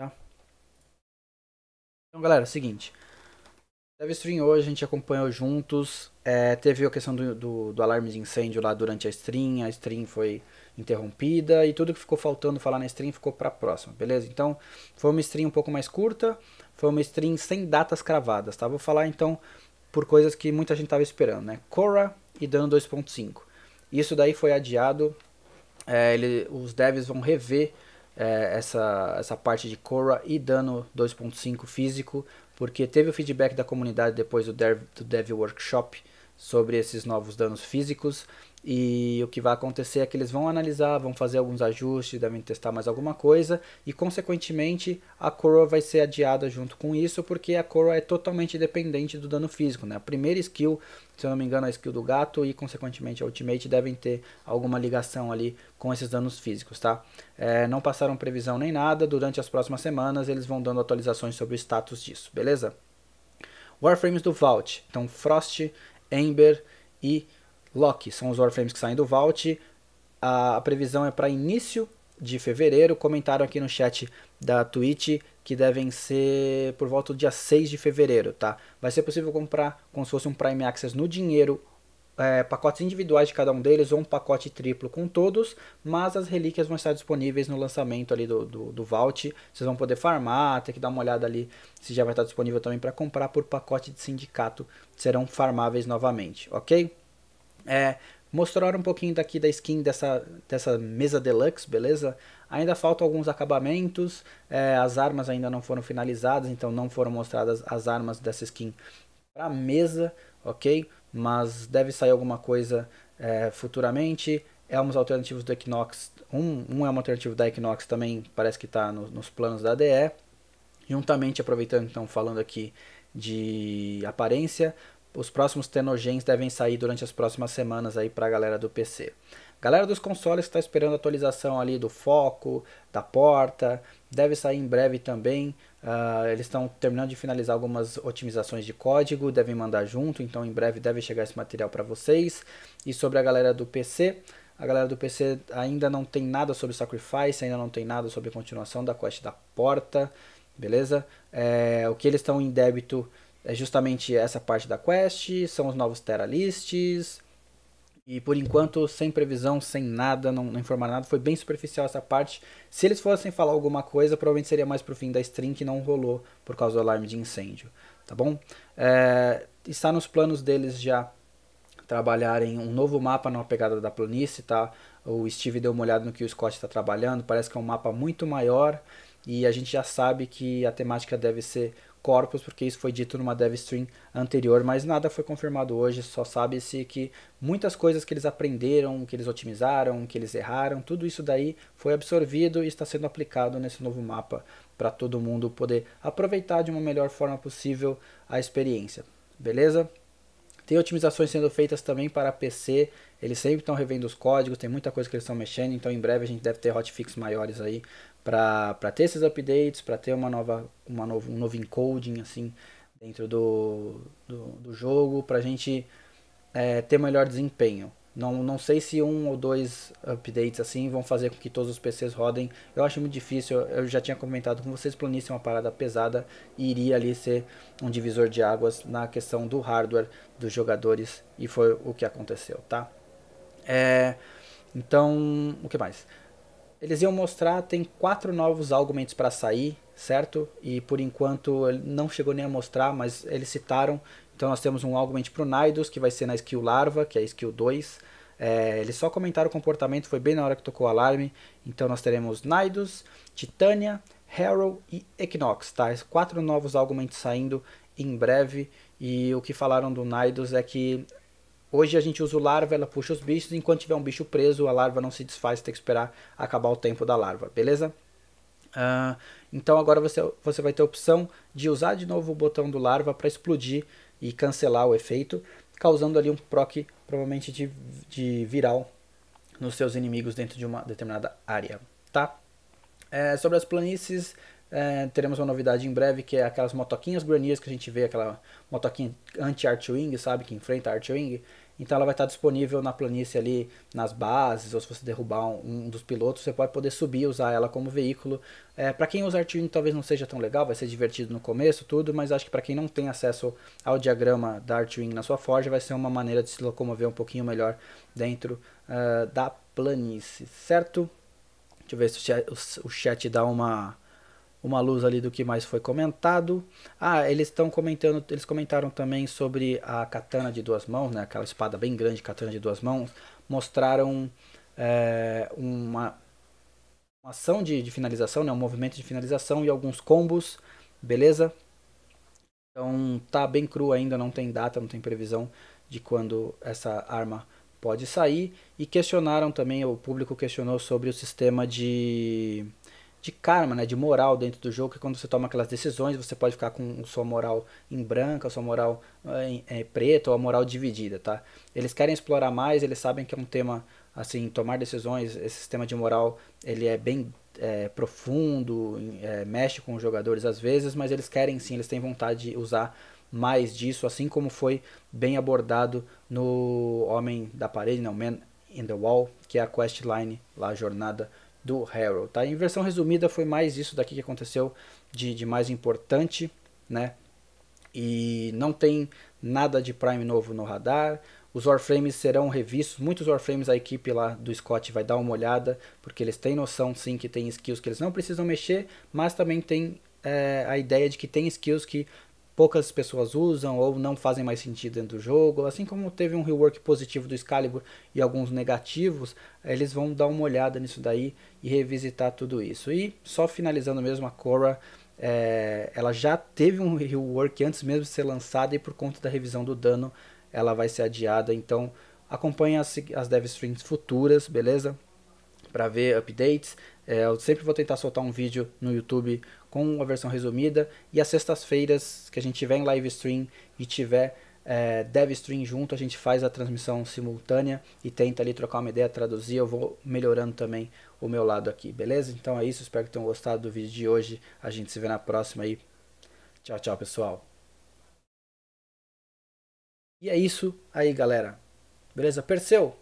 tá? Então, galera, é o seguinte. Devstream stream hoje, a gente acompanhou juntos. É, teve a questão do, do, do, alarme de incêndio lá durante a stream. A stream foi interrompida e tudo que ficou faltando falar na stream ficou pra próxima, beleza? Então, foi uma stream um pouco mais curta. Foi uma stream sem datas cravadas, tá? Vou falar então por coisas que muita gente tava esperando, né? Cora e dano 2.5. Isso daí foi adiado. É, ele, os devs vão rever é, essa, essa parte de Cora e dano 2.5 físico, porque teve o feedback da comunidade depois do Dev, do Dev Workshop sobre esses novos danos físicos. E o que vai acontecer é que eles vão analisar, vão fazer alguns ajustes, devem testar mais alguma coisa, e consequentemente a Coroa vai ser adiada junto com isso, porque a Coroa é totalmente dependente do dano físico. Né? A primeira skill se eu não me engano, a skill do gato e, consequentemente, a ultimate devem ter alguma ligação ali com esses danos físicos, tá? É, não passaram previsão nem nada, durante as próximas semanas eles vão dando atualizações sobre o status disso, beleza? Warframes do Vault, então Frost, Ember e Loki são os Warframes que saem do Vault. A, a previsão é para início de fevereiro. Comentaram aqui no chat da Twitch que devem ser por volta do dia 6 de fevereiro, tá? Vai ser possível comprar como se fosse um Prime Access no dinheiro é, pacotes individuais de cada um deles ou um pacote triplo com todos, mas as relíquias vão estar disponíveis no lançamento ali do, do, do Vault. Vocês vão poder farmar, ter que dar uma olhada ali se já vai estar disponível também para comprar por pacote de sindicato, serão farmáveis novamente, ok? É, Mostrar um pouquinho daqui da skin dessa, dessa mesa deluxe, beleza? Ainda faltam alguns acabamentos, é, as armas ainda não foram finalizadas, então não foram mostradas as armas dessa skin para mesa, ok? Mas deve sair alguma coisa é, futuramente. Elmos é alternativos do Equinox, um, um é um alternativo da Equinox também, parece que está no, nos planos da DE. Juntamente, aproveitando então, falando aqui de aparência, os próximos Tenogens devem sair durante as próximas semanas aí para a galera do PC. Galera dos consoles está esperando a atualização ali do foco, da porta, deve sair em breve também. Uh, eles estão terminando de finalizar algumas otimizações de código, devem mandar junto, então em breve deve chegar esse material para vocês. E sobre a galera do PC, a galera do PC ainda não tem nada sobre Sacrifice, ainda não tem nada sobre continuação da quest da porta, beleza? É, o que eles estão em débito é justamente essa parte da quest, são os novos Terra Lists. E por enquanto, sem previsão, sem nada, não, não informaram nada. Foi bem superficial essa parte. Se eles fossem falar alguma coisa, provavelmente seria mais pro fim da stream que não rolou por causa do alarme de incêndio. Tá bom? É, está nos planos deles já trabalharem um novo mapa numa pegada da planície, tá? O Steve deu uma olhada no que o Scott está trabalhando, parece que é um mapa muito maior e a gente já sabe que a temática deve ser corpos, porque isso foi dito numa dev stream anterior, mas nada foi confirmado hoje, só sabe-se que muitas coisas que eles aprenderam, que eles otimizaram, que eles erraram, tudo isso daí foi absorvido e está sendo aplicado nesse novo mapa para todo mundo poder aproveitar de uma melhor forma possível a experiência. Beleza? Tem otimizações sendo feitas também para PC. Eles sempre estão revendo os códigos, tem muita coisa que eles estão mexendo, então em breve a gente deve ter hotfix maiores aí para ter esses updates, para ter uma nova, uma novo, um novo encoding assim dentro do, do, do jogo, para a gente é, ter melhor desempenho. Não, não sei se um ou dois updates assim vão fazer com que todos os PCs rodem. Eu acho muito difícil, eu já tinha comentado com vocês, planície é uma parada pesada e iria ali ser um divisor de águas na questão do hardware dos jogadores e foi o que aconteceu, tá? É, então, o que mais? Eles iam mostrar, tem quatro novos argumentos para sair, certo? E por enquanto não chegou nem a mostrar, mas eles citaram então nós temos um augment para o Naidos, que vai ser na skill larva, que é a skill 2. É, eles só comentaram o comportamento, foi bem na hora que tocou o alarme. Então nós teremos Naidos, Titânia, Harrow e Equinox, tá? Quatro novos augments saindo em breve. E o que falaram do Naidos é que hoje a gente usa o larva, ela puxa os bichos. Enquanto tiver um bicho preso, a larva não se desfaz, tem que esperar acabar o tempo da larva, beleza? Uh, então agora você, você vai ter a opção de usar de novo o botão do larva para explodir e cancelar o efeito, causando ali um proc provavelmente de, de viral nos seus inimigos dentro de uma determinada área, tá? É, sobre as planícies, é, teremos uma novidade em breve que é aquelas motoquinhas granias que a gente vê, aquela motoquinha anti-Artwing, sabe? Que enfrenta a Artwing. Então ela vai estar disponível na planície ali, nas bases, ou se você derrubar um, um dos pilotos, você pode poder subir e usar ela como veículo. É, para quem usa Artwing talvez não seja tão legal, vai ser divertido no começo, tudo, mas acho que para quem não tem acesso ao diagrama da Artwing na sua forja, vai ser uma maneira de se locomover um pouquinho melhor dentro uh, da planície, certo? Deixa eu ver se o chat, o, o chat dá uma uma luz ali do que mais foi comentado. Ah, eles estão comentando, eles comentaram também sobre a katana de duas mãos, né? Aquela espada bem grande, katana de duas mãos. Mostraram é, uma, uma, ação de, de, finalização, né? Um movimento de finalização e alguns combos, beleza? Então tá bem cru ainda, não tem data, não tem previsão de quando essa arma pode sair. E questionaram também, o público questionou sobre o sistema de de karma, né, de moral dentro do jogo, que quando você toma aquelas decisões, você pode ficar com sua moral em branca, sua moral eh, em, preto eh, preta ou a moral dividida, tá? Eles querem explorar mais, eles sabem que é um tema, assim, tomar decisões, esse sistema de moral, ele é bem é, profundo, é, mexe com os jogadores às vezes, mas eles querem sim, eles têm vontade de usar mais disso, assim como foi bem abordado no Homem da Parede, não, Man in the Wall, que é a questline, lá a jornada do Harold. Tá? Em versão resumida foi mais isso daqui que aconteceu de, de mais importante, né? E não tem nada de Prime novo no radar. Os Warframes serão revistos, muitos Warframes a equipe lá do Scott vai dar uma olhada, porque eles têm noção sim que tem skills que eles não precisam mexer, mas também tem é, a ideia de que tem skills que poucas pessoas usam ou não fazem mais sentido dentro do jogo. Assim como teve um rework positivo do Excalibur e alguns negativos, eh, eles vão dar uma olhada nisso daí e revisitar tudo isso. E só finalizando mesmo, a Cora é, eh, ela já teve um rework antes mesmo de ser lançada e por conta da revisão do dano ela vai ser adiada. Então acompanhe as, as dev streams futuras, beleza? para ver updates. É, eu sempre vou tentar soltar um vídeo no YouTube com a versão resumida. E às sextas-feiras que a gente tiver em live stream e tiver é, dev stream junto, a gente faz a transmissão simultânea e tenta ali trocar uma ideia, traduzir. Eu vou melhorando também o meu lado aqui, beleza? Então é isso, espero que tenham gostado do vídeo de hoje. A gente se vê na próxima aí. Tchau, tchau, pessoal. E é isso aí, galera. Beleza? Perceu?